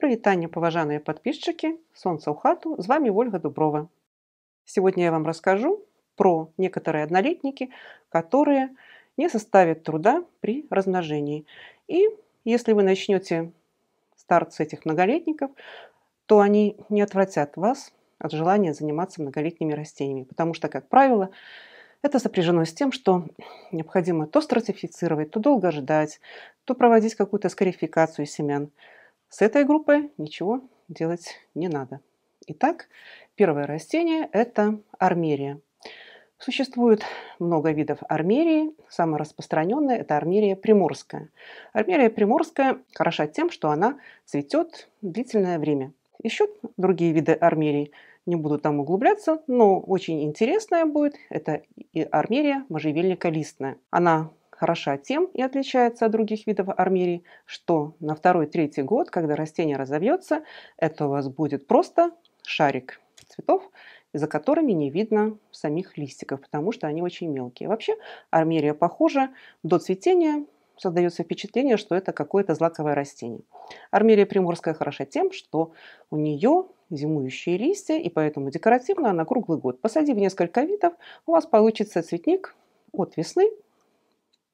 Прывітанне паважаныя подписчики солнца ў хату, з вами Ольга Дуброва. Сегодня я вам расскажу про некоторые однолетники, которые не составят труда при размножении. И если вы начнете старт с этих многолетников, то они не отвратят вас от желания заниматься многолетними растениями, потому что, как правило, это сопряжено с тем, что необходимо то стратифицировать, то долго ждать, то проводить какую-то скарификацию семян – с этой группой ничего делать не надо. Итак, первое растение – это армерия. Существует много видов армерии. Самая распространенная – это армерия приморская. Армерия приморская хороша тем, что она цветет длительное время. Еще другие виды армерии не буду там углубляться, но очень интересная будет это и армерия можжевельника листная. Она хороша тем и отличается от других видов армирий, что на второй-третий год, когда растение разовьется, это у вас будет просто шарик цветов, за которыми не видно самих листиков, потому что они очень мелкие. Вообще армерия похожа до цветения, создается впечатление, что это какое-то злаковое растение. Армерия приморская хороша тем, что у нее зимующие листья, и поэтому декоративно она круглый год. Посадив несколько видов, у вас получится цветник от весны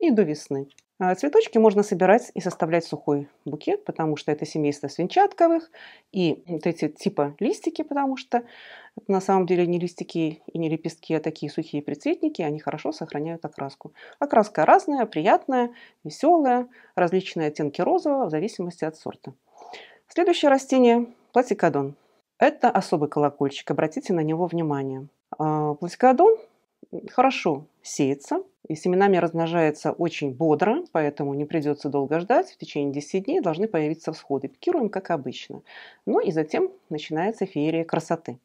и до весны. А цветочки можно собирать и составлять сухой букет, потому что это семейство свинчатковых, и вот эти типа листики, потому что это на самом деле не листики и не лепестки, а такие сухие прицветники, они хорошо сохраняют окраску. Окраска разная, приятная, веселая, различные оттенки розового в зависимости от сорта. Следующее растение – платикодон. Это особый колокольчик, обратите на него внимание. А, платикодон хорошо сеется – и семенами размножается очень бодро, поэтому не придется долго ждать. В течение 10 дней должны появиться всходы. Пикируем, как обычно. Ну и затем начинается феерия красоты.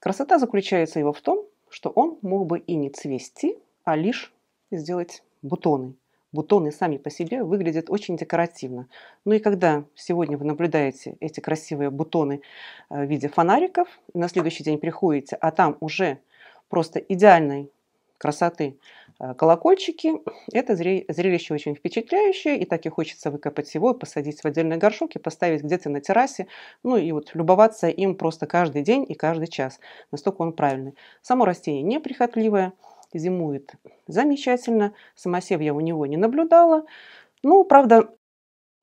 Красота заключается его в том, что он мог бы и не цвести, а лишь сделать бутоны. Бутоны сами по себе выглядят очень декоративно. Ну и когда сегодня вы наблюдаете эти красивые бутоны э, в виде фонариков, на следующий день приходите, а там уже просто идеальной красоты Э, колокольчики. Это зрелище очень впечатляющее, и так и хочется выкопать его, посадить в отдельный горшок и поставить где-то на террасе, ну и вот любоваться им просто каждый день и каждый час. Настолько он правильный. Само растение неприхотливое, зимует замечательно, самосев я у него не наблюдала. Ну, правда,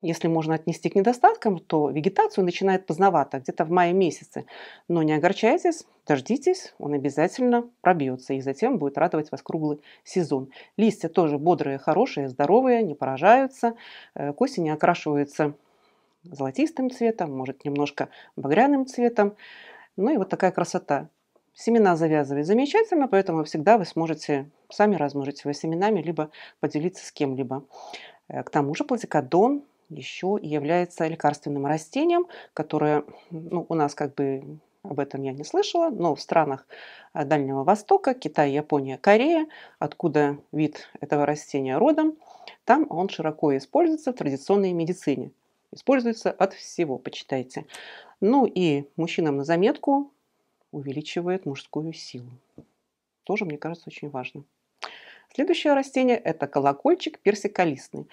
если можно отнести к недостаткам, то вегетацию начинает поздновато, где-то в мае месяце. Но не огорчайтесь, дождитесь, он обязательно пробьется и затем будет радовать вас круглый сезон. Листья тоже бодрые, хорошие, здоровые, не поражаются. Э, к осени окрашиваются золотистым цветом, может немножко багряным цветом. Ну и вот такая красота. Семена завязывать замечательно, поэтому всегда вы сможете сами размножить свои семенами, либо поделиться с кем-либо. Э, к тому же платикодон еще и является лекарственным растением, которое ну, у нас как бы об этом я не слышала, но в странах э, Дальнего Востока, Китай, Япония, Корея, откуда вид этого растения родом, там он широко используется в традиционной медицине. Используется от всего, почитайте. Ну и мужчинам на заметку увеличивает мужскую силу. Тоже, мне кажется, очень важно. Следующее растение – это колокольчик персиколистный.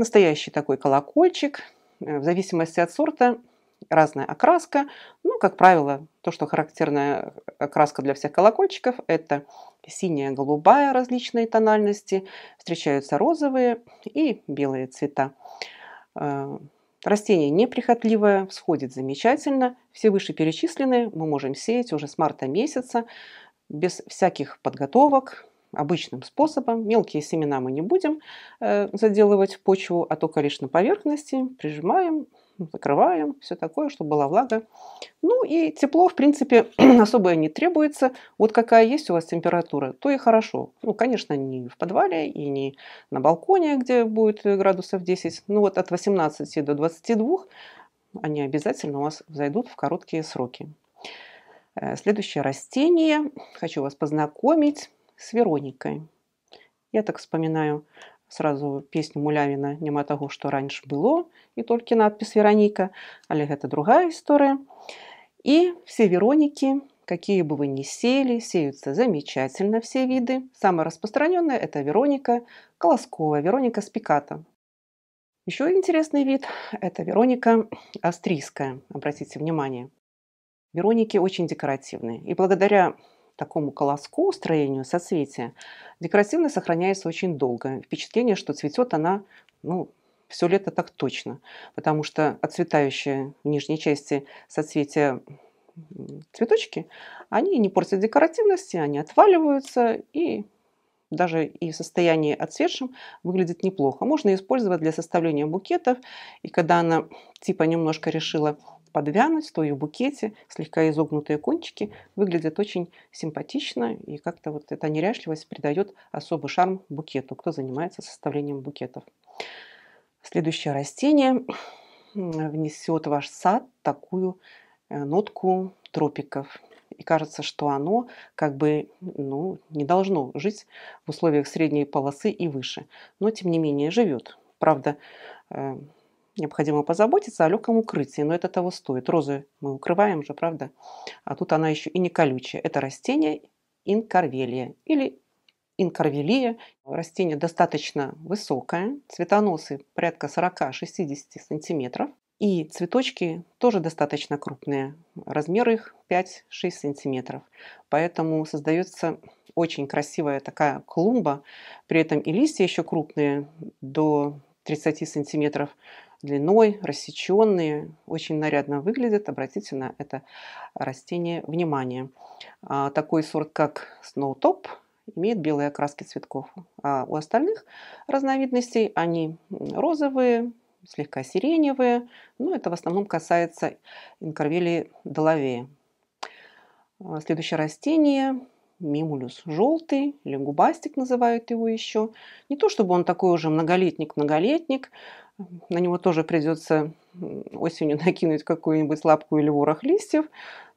Настоящий такой колокольчик, э, в зависимости от сорта разная окраска. Ну, как правило, то, что характерная окраска для всех колокольчиков, это синяя, голубая различные тональности, встречаются розовые и белые цвета. Э, растение неприхотливое, всходит замечательно. Все вышеперечисленные мы можем сеять уже с марта месяца, без всяких подготовок, обычным способом. Мелкие семена мы не будем э, заделывать в почву, а только лишь на поверхности. Прижимаем, закрываем, все такое, чтобы была влага. Ну и тепло, в принципе, особое не требуется. Вот какая есть у вас температура, то и хорошо. Ну, конечно, не в подвале и не на балконе, где будет градусов 10. Ну вот от 18 до 22 они обязательно у вас зайдут в короткие сроки. Э, следующее растение. Хочу вас познакомить с Вероникой. Я так вспоминаю сразу песню Мулявіна няма таго што раньше было і толькі надпіс вераніка але гэта другая история. и все вероники какие бы вы ни сели сеются замечательно все виды самая распространенная это вероника колоскова вероника спеката. еще интересный вид это вероника австрийская обратите внимание вероники очень декоративные и благодаря такому колоску, строению соцветия, декоративно сохраняется очень долго. Впечатление, что цветет она ну, все лето так точно, потому что отцветающие в нижней части соцветия цветочки, они не портят декоративности, они отваливаются и даже и в состоянии отцветшем выглядит неплохо. Можно использовать для составления букетов. И когда она типа немножко решила подвянуть, стоя в букете, слегка изогнутые кончики выглядят очень симпатично, и как-то вот эта неряшливость придает особый шарм букету, кто занимается составлением букетов. Следующее растение внесет в ваш сад такую э, нотку тропиков. И кажется, что оно как бы ну, не должно жить в условиях средней полосы и выше. Но тем не менее живет. Правда, э, необходимо позаботиться о легком укрытии, но это того стоит. Розы мы укрываем же, правда? А тут она еще и не колючая. Это растение инкарвелия или инкарвелия. Растение достаточно высокое, цветоносы порядка 40-60 сантиметров. И цветочки тоже достаточно крупные, размер их 5-6 сантиметров. Поэтому создается очень красивая такая клумба. При этом и листья еще крупные, до 30 сантиметров длиной, рассеченные, очень нарядно выглядят. Обратите на это растение внимание. А, такой сорт, как Snowtop, имеет белые окраски цветков. А у остальных разновидностей они розовые, слегка сиреневые, но это в основном касается инкарвелии доловея. Следующее растение мимулюс желтый, или губастик называют его еще. Не то чтобы он такой уже многолетник-многолетник, на него тоже придется осенью накинуть какую-нибудь лапку или ворох листьев.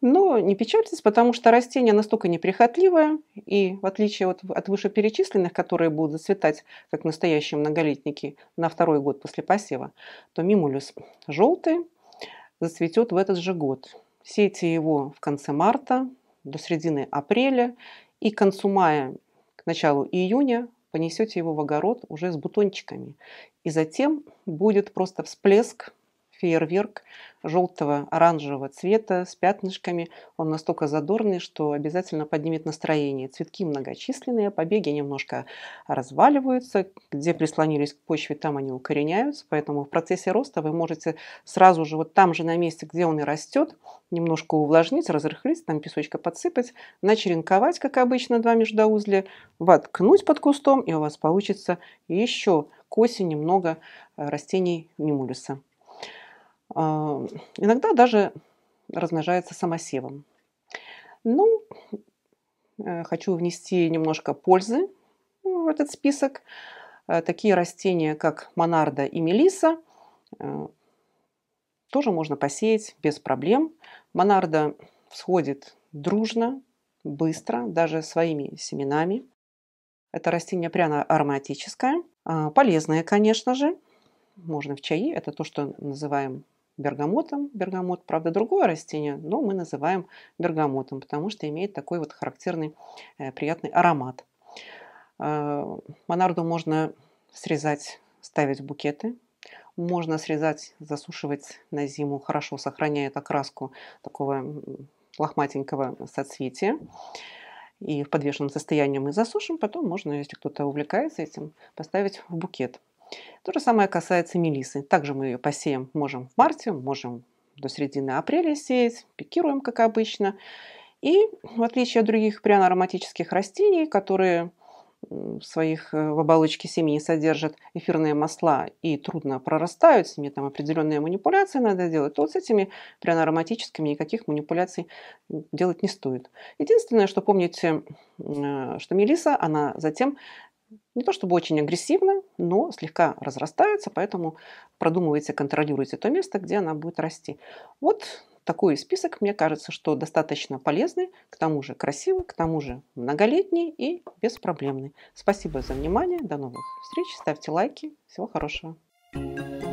Но не печальтесь, потому что растение настолько неприхотливое, и в отличие от, от вышеперечисленных, которые будут зацветать, как настоящие многолетники, на второй год после посева, то мимулюс желтый зацветет в этот же год. Сейте его в конце марта, до середины апреля и к концу мая, к началу июня понесете его в огород уже с бутончиками. И затем будет просто всплеск фейерверк желтого оранжевого цвета с пятнышками. Он настолько задорный, что обязательно поднимет настроение. Цветки многочисленные, побеги немножко разваливаются. Где прислонились к почве, там они укореняются. Поэтому в процессе роста вы можете сразу же вот там же на месте, где он и растет, немножко увлажнить, разрыхлить, там песочка подсыпать, начеренковать, как обычно, два междоузля, воткнуть под кустом, и у вас получится еще к осени много э, растений мимулиса. А, иногда даже размножается самосевом. Ну, э, хочу внести немножко пользы в этот список. Э, такие растения, как монарда и мелиса, э, тоже можно посеять без проблем. Монарда всходит дружно, быстро, даже своими семенами. Это растение пряно-ароматическое, а, полезное, конечно же. Можно в чаи, это то, что называем бергамотом. Бергамот, правда, другое растение, но мы называем бергамотом, потому что имеет такой вот характерный э, приятный аромат. Э, монарду можно срезать, ставить в букеты. Можно срезать, засушивать на зиму, хорошо сохраняет окраску такого лохматенького соцветия и в подвешенном состоянии мы засушим, потом можно, если кто-то увлекается этим, поставить в букет. То же самое касается мелисы. Также мы ее посеем можем в марте, можем до середины апреля сеять, пикируем, как обычно. И в отличие от других пряно-ароматических растений, которые в своих э, в оболочке семени содержат эфирные масла и трудно прорастают, с ними там определенные манипуляции надо делать, то вот с этими пряно-ароматическими никаких манипуляций делать не стоит. Единственное, что помните, э, что мелиса, она затем не то чтобы очень агрессивно, но слегка разрастается, поэтому продумывайте, контролируйте то место, где она будет расти. Вот такой список, мне кажется, что достаточно полезный, к тому же красивый, к тому же многолетний и беспроблемный. Спасибо за внимание, до новых встреч, ставьте лайки, всего хорошего. thank you